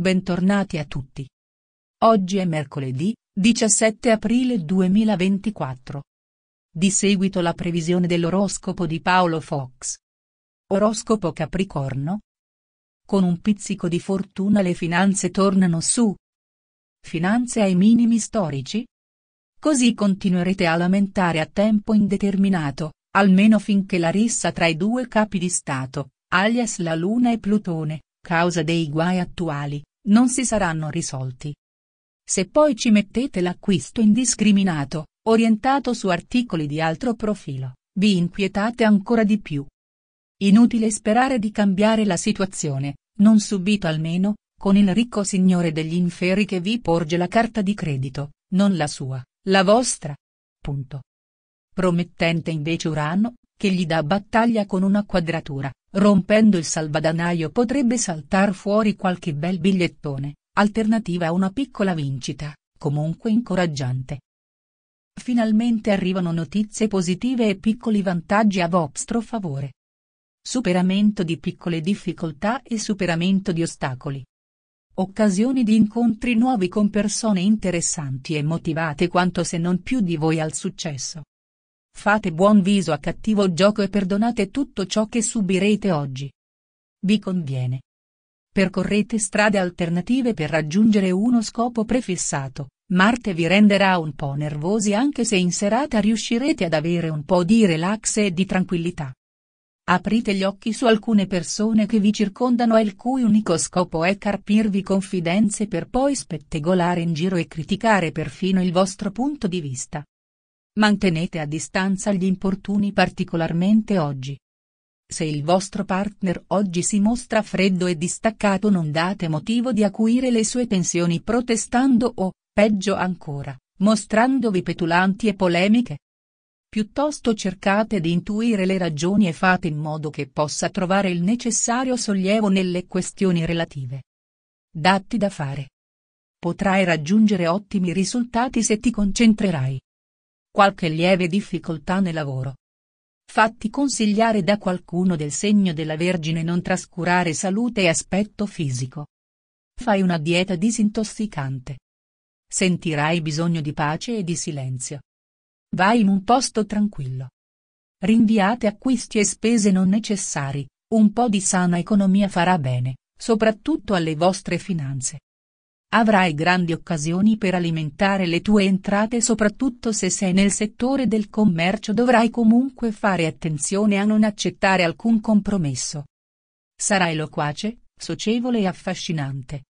Bentornati a tutti. Oggi è mercoledì, 17 aprile 2024. Di seguito la previsione dell'oroscopo di Paolo Fox. Oroscopo Capricorno. Con un pizzico di fortuna le finanze tornano su. Finanze ai minimi storici? Così continuerete a lamentare a tempo indeterminato, almeno finché la rissa tra i due capi di Stato, alias la Luna e Plutone, causa dei guai attuali, non si saranno risolti. Se poi ci mettete l'acquisto indiscriminato, orientato su articoli di altro profilo, vi inquietate ancora di più. Inutile sperare di cambiare la situazione, non subito almeno, con il ricco signore degli inferi che vi porge la carta di credito, non la sua, la vostra. Punto. Promettente invece Urano, che gli dà battaglia con una quadratura, Rompendo il salvadanaio potrebbe saltar fuori qualche bel bigliettone, alternativa a una piccola vincita, comunque incoraggiante. Finalmente arrivano notizie positive e piccoli vantaggi a vostro favore. Superamento di piccole difficoltà e superamento di ostacoli. Occasioni di incontri nuovi con persone interessanti e motivate quanto se non più di voi al successo. Fate buon viso a cattivo gioco e perdonate tutto ciò che subirete oggi. Vi conviene. Percorrete strade alternative per raggiungere uno scopo prefissato, Marte vi renderà un po' nervosi anche se in serata riuscirete ad avere un po' di relax e di tranquillità. Aprite gli occhi su alcune persone che vi circondano e il cui unico scopo è carpirvi confidenze per poi spettegolare in giro e criticare perfino il vostro punto di vista. Mantenete a distanza gli importuni particolarmente oggi. Se il vostro partner oggi si mostra freddo e distaccato non date motivo di acuire le sue tensioni protestando o, peggio ancora, mostrandovi petulanti e polemiche. Piuttosto cercate di intuire le ragioni e fate in modo che possa trovare il necessario sollievo nelle questioni relative. Datti da fare. Potrai raggiungere ottimi risultati se ti concentrerai qualche lieve difficoltà nel lavoro. Fatti consigliare da qualcuno del segno della Vergine non trascurare salute e aspetto fisico. Fai una dieta disintossicante. Sentirai bisogno di pace e di silenzio. Vai in un posto tranquillo. Rinviate acquisti e spese non necessari, un po' di sana economia farà bene, soprattutto alle vostre finanze. Avrai grandi occasioni per alimentare le tue entrate soprattutto se sei nel settore del commercio dovrai comunque fare attenzione a non accettare alcun compromesso. Sarai loquace, socievole e affascinante.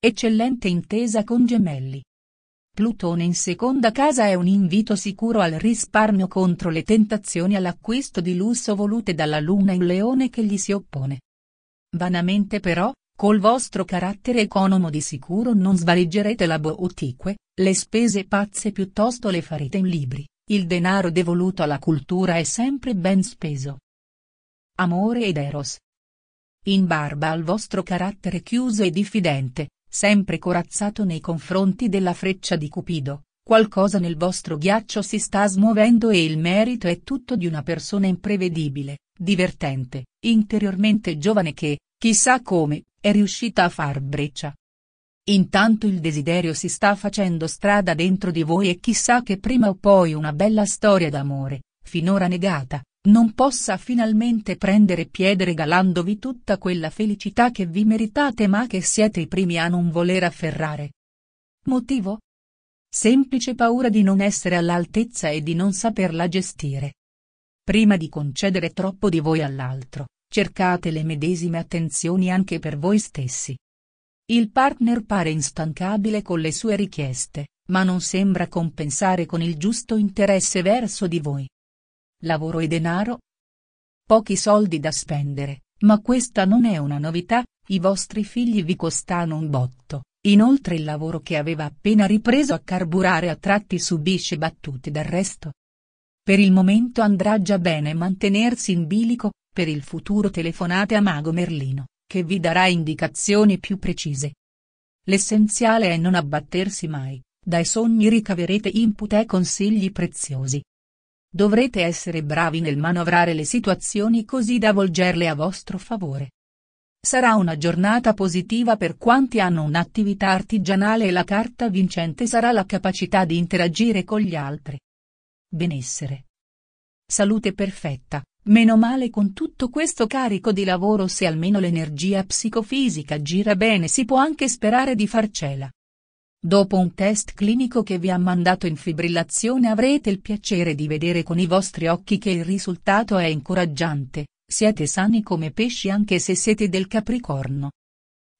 Eccellente intesa con gemelli. Plutone in seconda casa è un invito sicuro al risparmio contro le tentazioni all'acquisto di lusso volute dalla luna in leone che gli si oppone. Vanamente però, Col vostro carattere economo di sicuro non svaliggerete la boutique, le spese pazze piuttosto le farete in libri, il denaro devoluto alla cultura è sempre ben speso. Amore ed Eros. In barba al vostro carattere chiuso e diffidente, sempre corazzato nei confronti della freccia di Cupido, qualcosa nel vostro ghiaccio si sta smuovendo e il merito è tutto di una persona imprevedibile, divertente, interiormente giovane che, chissà come, è riuscita a far breccia. Intanto il desiderio si sta facendo strada dentro di voi e chissà che prima o poi una bella storia d'amore, finora negata, non possa finalmente prendere piede regalandovi tutta quella felicità che vi meritate ma che siete i primi a non voler afferrare. Motivo? Semplice paura di non essere all'altezza e di non saperla gestire. Prima di concedere troppo di voi all'altro, Cercate le medesime attenzioni anche per voi stessi. Il partner pare instancabile con le sue richieste, ma non sembra compensare con il giusto interesse verso di voi. Lavoro e denaro? Pochi soldi da spendere, ma questa non è una novità, i vostri figli vi costano un botto, inoltre il lavoro che aveva appena ripreso a carburare a tratti subisce battute d'arresto. Per il momento andrà già bene mantenersi in bilico, per il futuro telefonate a Mago Merlino, che vi darà indicazioni più precise. L'essenziale è non abbattersi mai, dai sogni ricaverete input e consigli preziosi. Dovrete essere bravi nel manovrare le situazioni così da volgerle a vostro favore. Sarà una giornata positiva per quanti hanno un'attività artigianale e la carta vincente sarà la capacità di interagire con gli altri benessere. Salute perfetta, meno male con tutto questo carico di lavoro se almeno l'energia psicofisica gira bene si può anche sperare di farcela. Dopo un test clinico che vi ha mandato in fibrillazione avrete il piacere di vedere con i vostri occhi che il risultato è incoraggiante, siete sani come pesci anche se siete del Capricorno.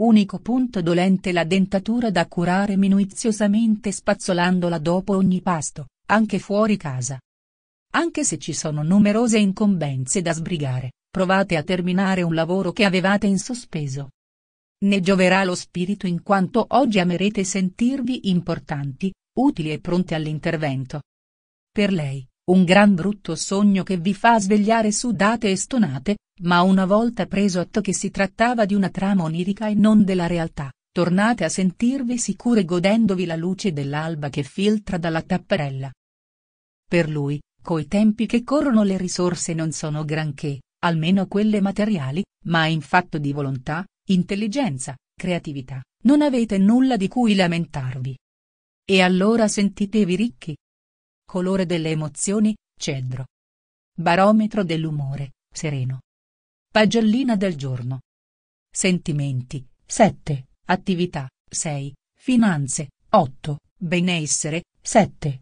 Unico punto dolente la dentatura da curare minuziosamente spazzolandola dopo ogni pasto, anche fuori casa. Anche se ci sono numerose incombenze da sbrigare, provate a terminare un lavoro che avevate in sospeso. Ne gioverà lo spirito in quanto oggi amerete sentirvi importanti, utili e pronti all'intervento. Per lei, un gran brutto sogno che vi fa svegliare sudate e stonate, ma una volta preso atto che si trattava di una trama onirica e non della realtà, tornate a sentirvi sicure godendovi la luce dell'alba che filtra dalla tapparella. Per lui, coi tempi che corrono le risorse non sono granché, almeno quelle materiali, ma in fatto di volontà, intelligenza, creatività, non avete nulla di cui lamentarvi. E allora sentitevi ricchi. Colore delle emozioni, cedro. Barometro dell'umore, sereno. Pagellina del giorno. Sentimenti, 7, attività, 6, finanze, 8, benessere, 7,